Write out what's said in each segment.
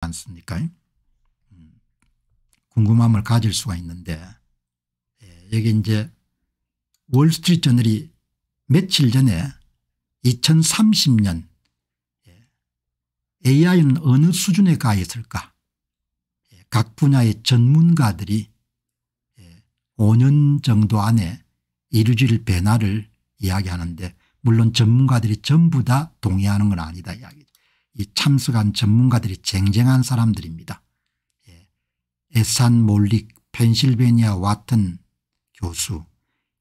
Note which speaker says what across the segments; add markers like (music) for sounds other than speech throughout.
Speaker 1: 않습니까? 음. 궁금함을 가질 수가 있는데 예, 여기 이제 월스트리트저널이 며칠 전에 2030년 AI는 예, 어느 수준에 가 있을까 예, 각 분야의 전문가들이 5년 정도 안에 이루질 변화를 이야기하는데 물론 전문가들이 전부 다 동의하는 건 아니다 이야기죠. 이 참석한 전문가들이 쟁쟁한 사람들입니다. 예. 에산 몰릭 펜실베니아 와튼 교수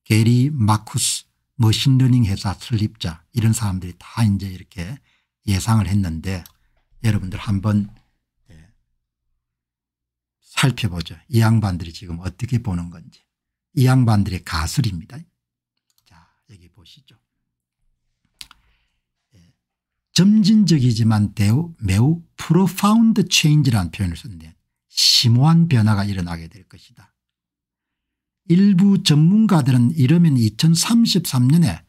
Speaker 1: 게리 마쿠스 머신러닝 회사 설립자 이런 사람들이 다 이제 이렇게 예상을 했는데 여러분들 한번 예. 살펴보죠. 이 양반들이 지금 어떻게 보는 건지. 이 양반들의 가설입니다. 자 여기 보시죠. 점진적이지만 매우, 매우 profound 라는 표현을 썼는데 심오한 변화가 일어나게 될 것이다. 일부 전문가들은 이러면 2033년에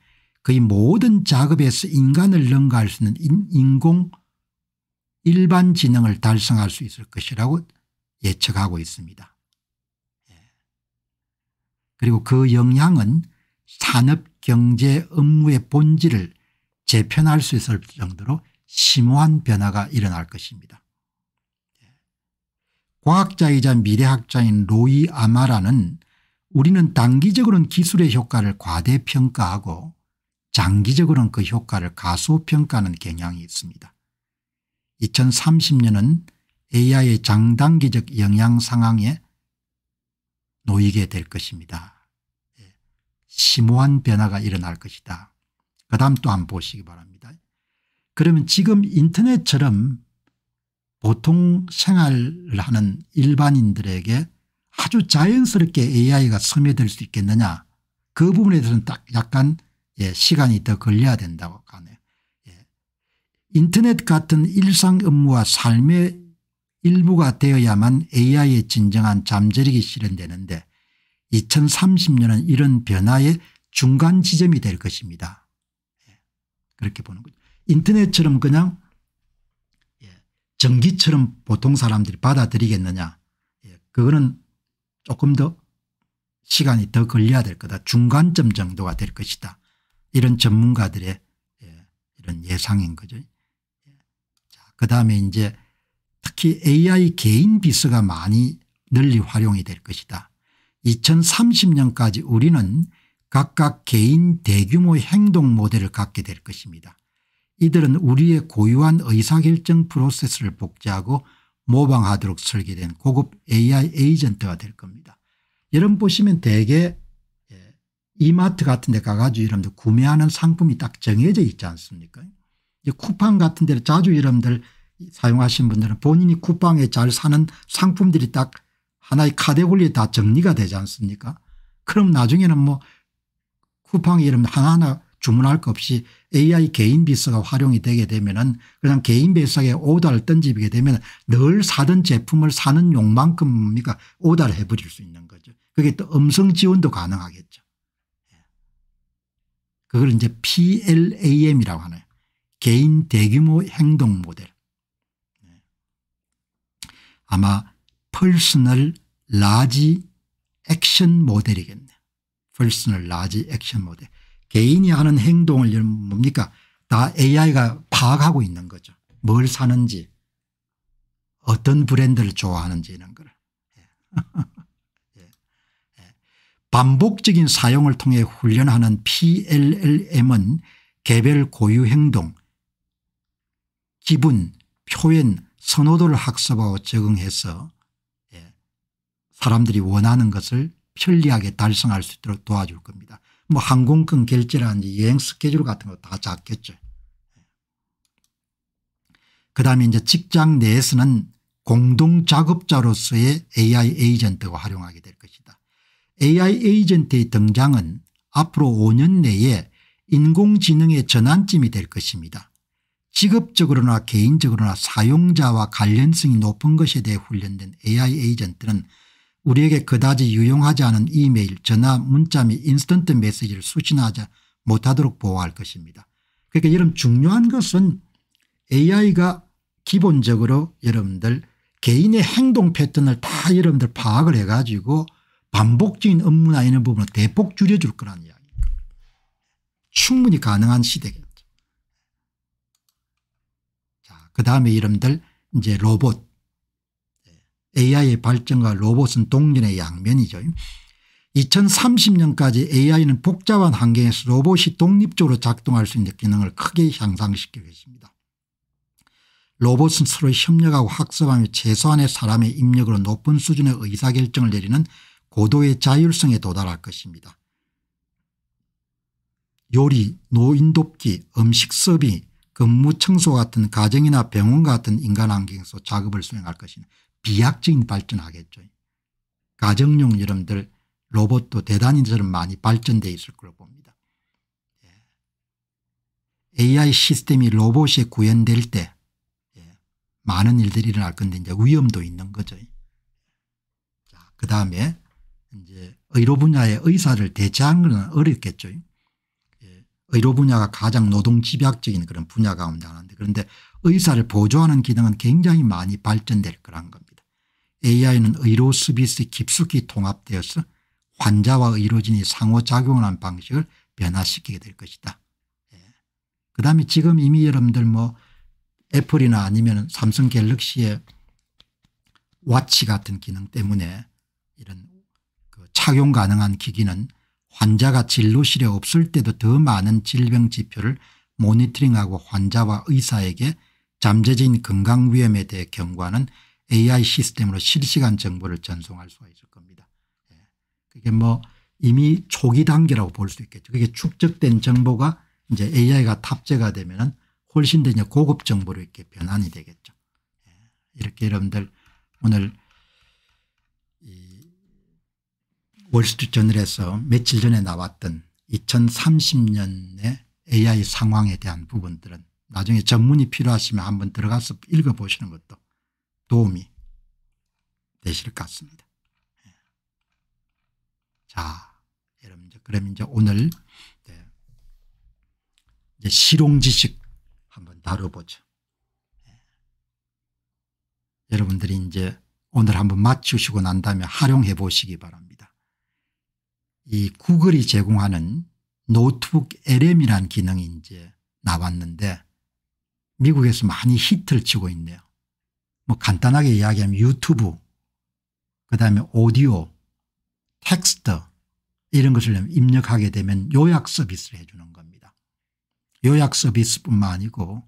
Speaker 1: 거의 모든 작업에서 인간을 능가할 수 있는 인공 일반 지능을 달성할 수 있을 것이라고 예측하고 있습니다. 예. 그리고 그 영향은 산업 경제 업무의 본질을 재편할 수 있을 정도로 심오한 변화가 일어날 것입니다. 과학자이자 미래학자인 로이 아마라는 우리는 단기적으로는 기술의 효과를 과대평가하고 장기적으로는 그 효과를 가소평가하는 경향이 있습니다. 2030년은 AI의 장단기적 영향 상황에 놓이게 될 것입니다. 예. 심오한 변화가 일어날 것이다. 그 다음 또 한 번 보시기 바랍니다. 그러면 지금 인터넷처럼 보통 생활을 하는 일반인들에게 아주 자연스럽게 AI가 섬유될 수 있겠느냐 그 부분에 대해서는 딱 약간 예, 시간이 더 걸려야 된다고 하네요. 예. 인터넷 같은 일상 업무와 삶의 일부가 되어야만 AI의 진정한 잠재력이 실현되는데 2030년은 이런 변화의 중간 지점이 될 것입니다. 그렇게 보는 거죠. 인터넷처럼 그냥 예, 전기처럼 보통 사람들이 받아들이겠느냐 예, 그거는 조금 더 시간이 더 걸려야 될 거다 중간점 정도가 될 것이다 이런 전문가들의 예, 이런 예상인 거죠. 그다음에 이제 특히 AI 개인 비서가 많이 널리 활용이 될 것이다. 2030년까지 우리는 각각 개인 대규모 행동 모델을 갖게 될 것입니다. 이들은 우리의 고유한 의사결정 프로세스를 복제하고 모방하도록 설계된 고급 AI 에이전트가 될 겁니다. 여러분 보시면 대개 예, 이마트 같은 데 가가지고 여러분들 구매하는 상품이 딱 정해져 있지 않습니까 쿠팡 같은 데를 자주 여러분들 사용하신 분들은 본인이 쿠팡에 잘 사는 상품들이 딱 하나의 카테고리에 다 정리가 되지 않습니까 그럼 나중에는 뭐 쿠팡이 름 하나하나 주문할 것 없이 AI 개인 비서가 활용이 되게 되면은 그냥 개인 비서에 오달를 던지게 되면 늘 사던 제품을 사는 용만큼 그니까 오달를 해버릴 수 있는 거죠. 그게 또 음성 지원도 가능하겠죠. 예. 그걸 이제 PLAM이라고 하네요. 개인 대규모 행동 모델. 예. 아마 Personal Large Action 모델이겠네요. personal l 개인이 하는 행동을 뭡니까 다 AI가 파악하고 있는 거죠. 뭘 사는지 어떤 브랜드를 좋아하는지 이런 걸. (laughs) 예. 예. 반복적인 사용을 통해 훈련하는 PLLM은 개별 고유 행동, 기분, 표현, 선호도를 학습하고 적응해서 예, 사람들이 원하는 것을 편리하게 달성할 수 있도록 도와줄 겁니다. 뭐 항공권 결제라든지 여행 스케줄 같은 거다 잡겠죠. 그다음에 이제 직장 내에서는 공동 작업자로서의 AI 에이전트가 활용하게 될 것이다. AI 에이전트의 등장은 앞으로 5년 내에 인공지능의 전환점이 될 것입니다. 직업적으로나 개인적으로나 사용자와 관련성이 높은 것에 대해 훈련된 AI 에이전트는 우리에게 그다지 유용하지 않은 이메일 전화 문자 및 인스턴트 메시지를 수신하지 못하도록 보호할 것입니다. 그러니까 여러분 중요한 것은 AI가 기본적으로 여러분들 개인의 행동 패턴을 다 여러분들 파악을 해가지고 반복적인 업무나 이런 부분을 대폭 줄여줄 거라는 이야기입니다. 충분히 가능한 시대겠죠. 자, 그 다음에 여러분들 이제 로봇 AI의 발전과 로봇은 동전의 양면이죠. 2030년까지 AI는 복잡한 환경에서 로봇이 독립적으로 작동할 수 있는 기능을 크게 향상시키겠습니다. 로봇은 서로 협력하고 학습하며 최소한의 사람의 입력으로 높은 수준의 의사결정을 내리는 고도의 자율성에 도달할 것입니다. 요리, 노인돕기, 음식 서비, 근무 청소 같은 가정이나 병원 같은 인간 환경에서 작업을 수행할 것입니다. 비약적인 발전하겠죠. 가정용 여러분들 로봇도 대단히 저는 많이 발전되어 있을 걸로 봅니다. AI 예. 시스템이 로봇에 구현될 때 예, 많은 일들이 일어날 건데 이제 위험도 있는 거죠. 예. 그 다음에 이제 의료 분야의 의사를 대체한 건 어렵겠죠. 의료 분야가 가장 노동 집약적인 그런 분야 가운데 하나인데 그런데 의사를 보조하는 기능은 굉장히 많이 발전될 거란 겁니다. AI는 의료 서비스에 깊숙이 통합되어서 환자와 의료진이 상호작용을 하는 방식을 변화시키게 될 것이다. 예. 그 다음에 지금 이미 여러분들 뭐 애플이나 아니면 삼성 갤럭시의 와치 같은 기능 때문에 이런 그 착용 가능한 기기는 환자가 진료실에 없을 때도 더 많은 질병 지표를 모니터링하고 환자와 의사에게 잠재적인 건강 위험에 대해 경고하는 AI 시스템으로 실시간 정보를 전송할 수가 있을 겁니다. 예. 그게 뭐 이미 초기 단계라고 볼 수 있겠죠. 그게 축적된 정보가 이제 AI가 탑재가 되면 훨씬 더 이제 고급 정보로 이렇게 변환이 되겠죠. 예. 이렇게 여러분들 오늘 월스트리트저널에서 며칠 전에 나왔던 2030년의 AI 상황에 대한 부분들은 나중에 전문이 필요하시면 한번 들어가서 읽어보시는 것도 도움이 되실 것 같습니다. 예. 자, 여러분 이제 그럼 이제 오늘 네. 이제 실용 지식 한번 다뤄보죠. 네. 여러분들이 이제 오늘 한번 맞추시고 난 다음에 활용해 보시기 바랍니다. 이 구글이 제공하는 노트북 LM이라는 기능이 이제 나왔는데 미국에서 많이 히트를 치고 있네요. 뭐 간단하게 이야기하면 유튜브 그다음에 오디오 텍스트 이런 것을 입력하게 되면 요약 서비스를 해 주는 겁니다. 요약 서비스뿐만 아니고